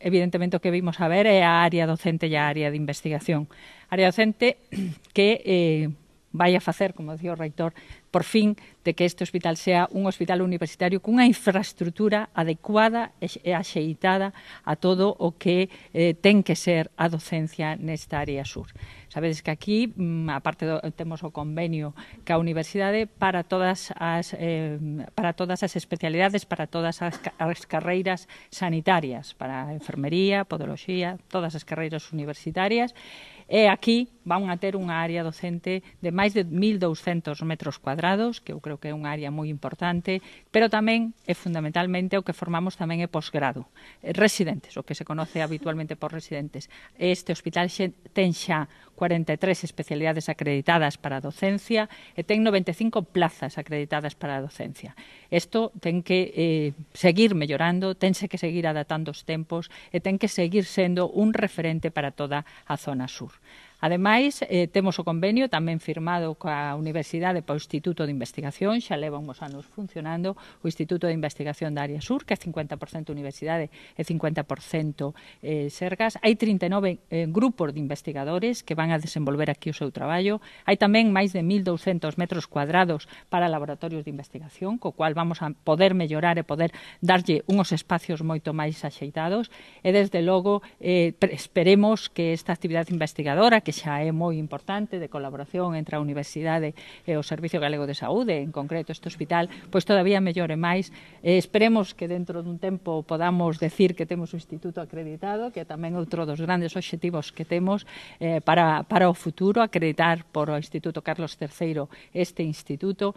evidentemente o que vimos a ver é a área docente e a área de investigación. A área docente que eh, vai a facer, como dixo o reitor, por fin de que este hospital sea un hospital universitario cunha infraestructura adecuada e axeitada a todo o que eh, ten que ser a docencia nesta área sur. Sabedes que aquí, mm, aparte do, temos o convenio a universidade para todas as eh, para todas as especialidades, para todas as, as carreiras sanitarias, para enfermería, podoloxía, todas as carreiras universitarias. E aquí van a ter unha área docente de máis de 1.200 metros cuadrados, que eu creo que é unha área moi importante, pero tamén, é fundamentalmente, o que formamos tamén é posgrado, eh, residentes, o que se conoce habitualmente por residentes. Este hospital xe, ten xa 43 especialidades acreditadas para a docencia e ten 95 plazas acreditadas para a docencia. Isto ten que eh, seguir mellorando, tense que seguir adaptando os tempos e ten que seguir sendo un referente para toda a zona sur. Ademais, eh, temos o convenio tamén firmado coa Universidade para o Instituto de Investigación, xa leva uns anos funcionando o Instituto de Investigación da Área Sur, que é 50% Universidade e 50% eh, Sergas. Hai 39 eh, grupos de investigadores que van a desenvolver aquí o seu traballo. Hai tamén máis de 1.200 metros cuadrados para laboratorios de investigación, co cual vamos a poder mellorar e poder darlle unhos espacios moito máis axeitados. E, desde logo, eh, esperemos que esta actividade investigadora que xa é moi importante de colaboración entre a Universidade e o Servicio Galego de Saúde, en concreto este hospital, pois todavía mellore máis. E esperemos que dentro dun tempo podamos decir que temos un instituto acreditado, que é tamén outro dos grandes obxectivos que temos eh, para, para o futuro, acreditar por o Instituto Carlos III este instituto.